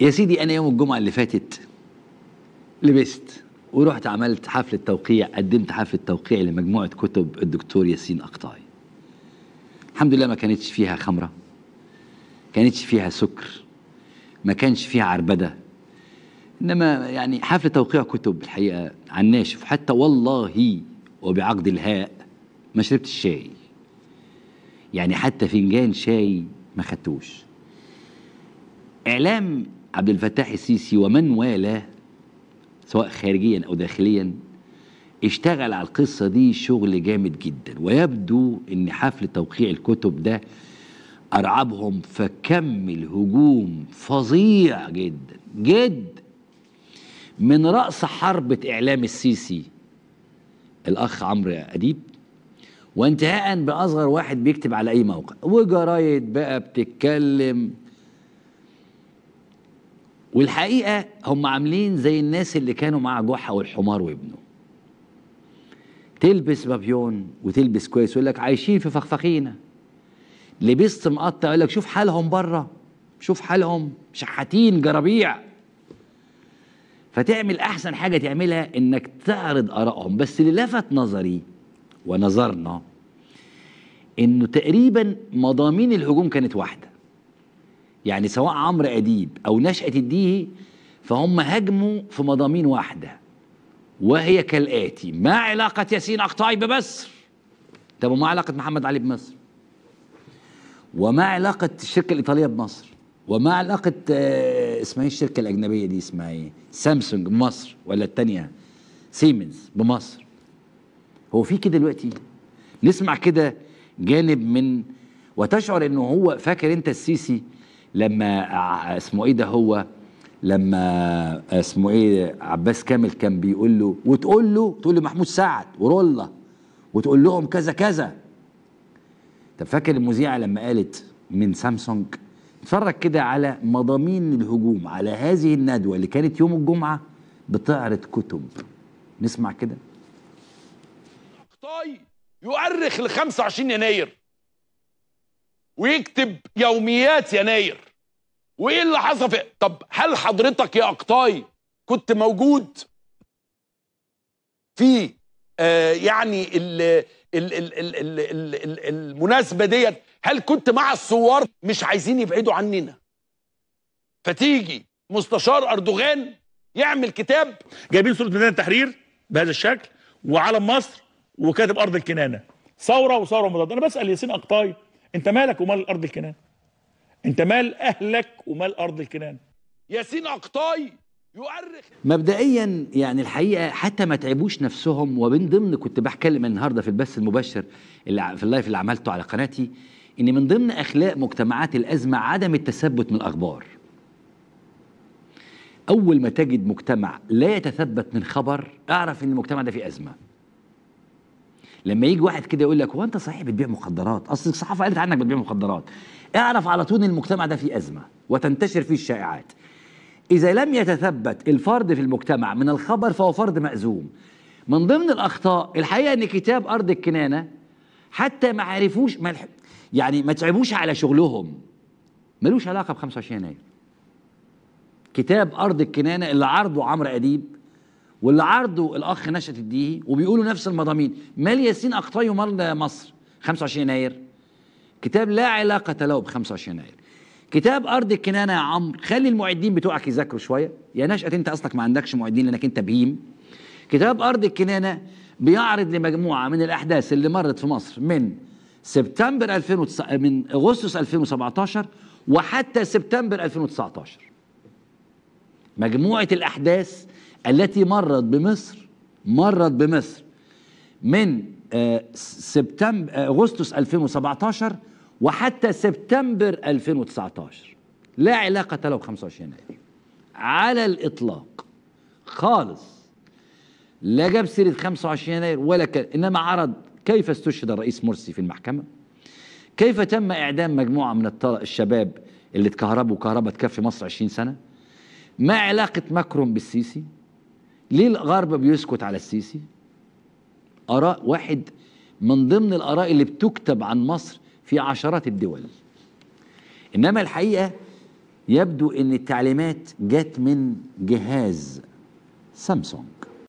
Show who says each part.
Speaker 1: يا سيدي انا يوم الجمعه اللي فاتت لبست ورحت عملت حفله توقيع قدمت حفله توقيع لمجموعه كتب الدكتور ياسين اقطاي الحمد لله ما كانتش فيها خمره كانتش فيها سكر ما كانش فيها عربده انما يعني حفله توقيع كتب الحقيقه عن ناشف حتى والله وبعقد الهاء ما شربت الشاي يعني حتى فنجان شاي ما خدتوش اعلام عبد الفتاح السيسي ومن والاه سواء خارجيا أو داخليا اشتغل على القصة دي شغل جامد جدا ويبدو أن حفل توقيع الكتب ده أرعبهم فكم الهجوم فظيع جدا جد من رأس حربة إعلام السيسي الأخ عمرو أديب وانتهاء بأصغر واحد بيكتب على أي موقع وجرايد بقى بتتكلم والحقيقه هم عاملين زي الناس اللي كانوا مع جحا والحمار وابنه تلبس بابيون وتلبس كويس يقول لك عايشين في فخفخينه لبست مقطع يقول لك شوف حالهم بره شوف حالهم شحاتين جرابيع فتعمل احسن حاجه تعملها انك تعرض ارائهم بس اللي لفت نظري ونظرنا انه تقريبا مضامين الهجوم كانت واحده يعني سواء عمرو أديب أو نشأة الديهي فهم هجموا في مضامين واحدة وهي كالآتي ما علاقة ياسين أقطاعي بمصر طب وما علاقة محمد علي بمصر وما علاقة الشركة الإيطالية بمصر وما علاقة آه، اسمها ايه الشركة الأجنبية دي اسمها ايه سامسونج بمصر ولا التانية سيمنز بمصر هو في كده دلوقتي نسمع كده جانب من وتشعر انه هو فاكر انت السيسي لما اسمه ايه ده هو لما اسمه ايه عباس كامل كان بيقول له وتقول له تقول لمحمود سعد ورولا وتقول لهم كذا كذا طب فاكر المذيعه لما قالت من سامسونج اتفرج كده على مضامين الهجوم على هذه الندوه اللي كانت يوم الجمعه بتعرض كتب نسمع كده خطاي يؤرخ ل 25 يناير ويكتب يوميات يناير وايه اللي حصل في طب هل حضرتك يا اقطاي كنت موجود في آه يعني الـ الـ الـ الـ الـ الـ الـ المناسبه ديت هل كنت مع الثوار مش عايزين يبعدوا عننا فتيجي مستشار اردوغان يعمل كتاب جايبين صوره ميدان التحرير بهذا الشكل وعلم مصر وكاتب ارض الكنانه ثوره وثوره مضاده انا بسال ياسين اقطاي انت مالك ومال ارض الكنانه انت مال اهلك ومال ارض الكنان ياسين اقطاي يؤرخ مبدئيا يعني الحقيقه حتى ما تعبوش نفسهم ومن ضمن كنت بحكلم النهارده في البث المباشر اللي في اللايف اللي عملته على قناتي ان من ضمن اخلاق مجتمعات الازمه عدم التثبت من الاخبار اول ما تجد مجتمع لا يتثبت من خبر اعرف ان المجتمع ده فيه ازمه لما يجي واحد كده يقول لك هو انت صحيح بتبيع مخدرات اصل الصحافه قالت عنك بتبيع مخدرات اعرف على طول المجتمع ده فيه ازمه وتنتشر فيه الشائعات اذا لم يتثبت الفرد في المجتمع من الخبر فهو فرد مأزوم من ضمن الاخطاء الحقيقه ان كتاب ارض الكنانه حتى ما عرفوش ما يعني ما تعبوش على شغلهم ملوش علاقه ب 25 يناير كتاب ارض الكنانه اللي عرضه عمرو اديب واللي عرضه الاخ نشأت الديهي وبيقولوا نفس المضامين مال ياسين اقطاي مال مصر 25 يناير كتاب لا علاقة له ب 25 يناير كتاب ارض الكنانة يا عمرو خلي المعدين بتوعك يذاكروا شوية يا نشأت انت اصلك ما عندكش معدين لانك انت بهيم كتاب ارض الكنانة بيعرض لمجموعة من الاحداث اللي مرت في مصر من سبتمبر 2009 من اغسطس 2017 وحتى سبتمبر 2019 مجموعة الأحداث التي مرت بمصر مرت بمصر من آه، سبتمبر آه، أغسطس 2017 وحتى سبتمبر 2019 لا علاقة له ب 25 يناير على الإطلاق خالص لا جاب سيرة 25 يناير ولا ك... إنما عرض كيف استشهد الرئيس مرسي في المحكمة كيف تم إعدام مجموعة من الشباب اللي اتكهربوا كهربة تكفي مصر 20 سنة ما علاقة ماكرون بالسيسي ليه الغرب بيسكت على السيسي آراء واحد من ضمن الآراء اللي بتكتب عن مصر في عشرات الدول إنما الحقيقة يبدو أن التعليمات جت من جهاز سامسونج